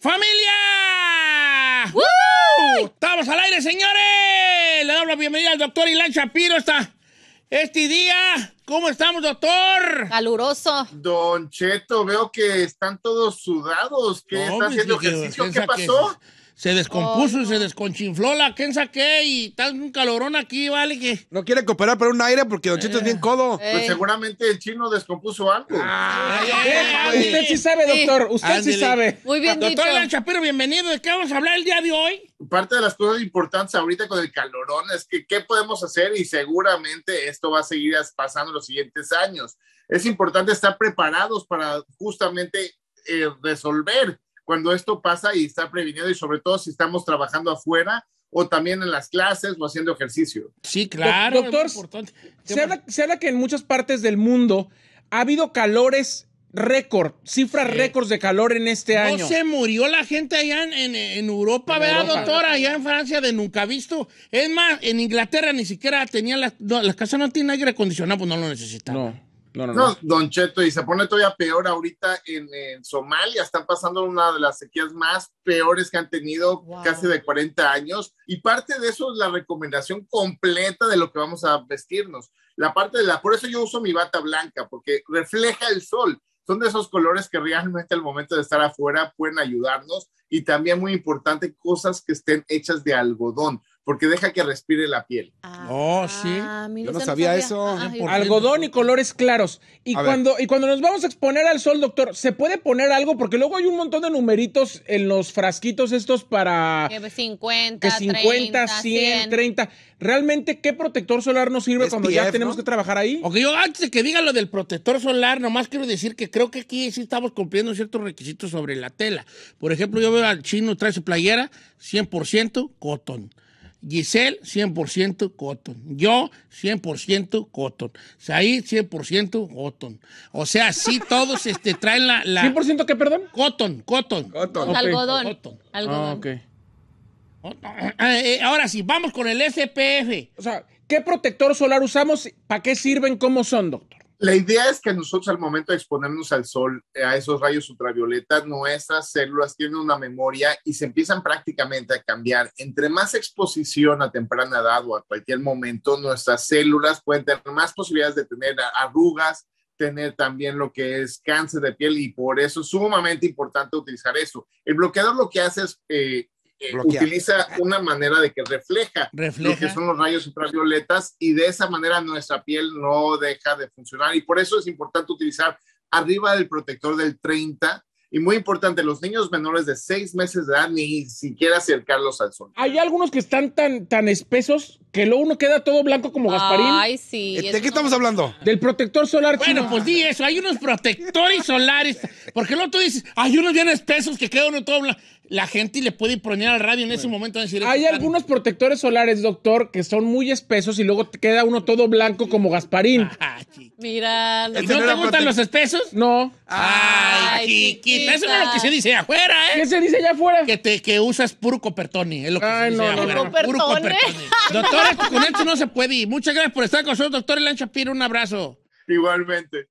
¡Familia! ¡Woo! ¡Estamos al aire, señores! Le damos la bienvenida al doctor Ilan Shapiro está este día. ¿Cómo estamos, doctor? Caluroso. Don Cheto, veo que están todos sudados. ¿Qué está haciendo ejercicio? ¿Qué pasó? se descompuso y oh, se desconchinfló la quensa, saqué y tal un calorón aquí, vale que. No quiere cooperar para un aire porque Don Chito es bien eh. codo. Pues eh. seguramente el chino descompuso algo. Ah, usted sí sabe, doctor. Usted sí sabe. Muy bien. Doctor Lanchapiro, bienvenido. ¿De qué vamos a hablar el día de hoy? Parte de las cosas importantes ahorita con el calorón es que qué podemos hacer y seguramente esto va a seguir pasando los siguientes años. Es importante estar preparados para justamente eh, resolver cuando esto pasa y está prevenido y sobre todo si estamos trabajando afuera o también en las clases o haciendo ejercicio. Sí, claro. Doctor, Se, habla, que en muchas partes del mundo ha habido calores récord, cifras récords de calor en este año. No se murió la gente allá en, Europa, vea ¿verdad, doctor? Allá en Francia de nunca visto. Es más, en Inglaterra ni siquiera tenía, las, no, las casas no tienen aire acondicionado, pues no lo necesitaban. No. No, no, Don Cheto, y se pone todavía peor ahorita en, Somalia. Están pasando una de las sequías más peores que han tenido casi de 40 años. Y parte de eso es la recomendación completa de lo que vamos a vestirnos. La parte de la, por eso yo uso mi bata blanca, porque refleja el sol. Son de esos colores que realmente al momento de estar afuera pueden ayudarnos. Y también muy importante, cosas que estén hechas de algodón porque deja que respire la piel. Ah, oh, sí. Ah, yo no sabía, eso. Ah, Algodón y colores claros. Y cuando, y cuando nos vamos a exponer al sol, doctor, ¿se puede poner algo? Porque luego hay un montón de numeritos en los frasquitos estos para... Que 50, 50 30, 100, 30. ¿Realmente qué protector solar nos sirve cuando ya tenemos que trabajar ahí? antes de que diga lo del protector solar, nomás quiero decir que creo que aquí sí estamos cumpliendo ciertos requisitos sobre la tela. Por ejemplo, yo veo al chino trae su playera 100% cotón. Giselle, 100% cotton. Yo, 100% cotton. Saí, 100% cotón. O sea, sí, todos este, traen la, por ¿100% qué, perdón? Cotton, cotton. Algodón. Algodón. Ah, ah eh, Ahora sí, vamos con el SPF. O sea, ¿qué protector solar usamos? ¿Para qué sirven? como sondo la idea es que nosotros al momento de exponernos al sol, eh, a esos rayos ultravioletas, nuestras células tienen una memoria y se empiezan prácticamente a cambiar. Entre más exposición a temprana edad o a cualquier momento, nuestras células pueden tener más posibilidades de tener arrugas, tener también lo que es cáncer de piel y por eso es sumamente importante utilizar eso. El bloqueador lo que hace es eh, utiliza una manera de que refleja, refleja, lo que son los rayos ultravioletas y de esa manera nuestra piel no deja de funcionar y por eso es importante utilizar arriba del protector del 30 y muy importante, los niños menores de seis meses de edad ni siquiera acercarlos al sol. Hay algunos que están tan, tan espesos que luego uno queda todo blanco como Gasparín. Ay, sí. ¿De qué estamos hablando? Del protector solar. Bueno, pues di eso. Hay unos protectores solares. Porque luego tú dices, hay unos bien espesos que queda uno todo blanco. La gente le puede poner al radio en ese momento. A decir, hay algunos protectores solares, doctor, que son muy espesos y luego queda uno todo blanco como Gasparín. Mira, ¿no te gustan los espesos? No. Ay, chiquita. Eso no es lo que se dice afuera, ¿eh? ¿Qué se dice allá afuera? Que, te, que usas puro copertoni, es lo que Ay, se dice no, afuera. Puro Doctora, con esto no se puede. Muchas gracias por estar con nosotros, doctor Elan Shapiro. Un abrazo. Igualmente.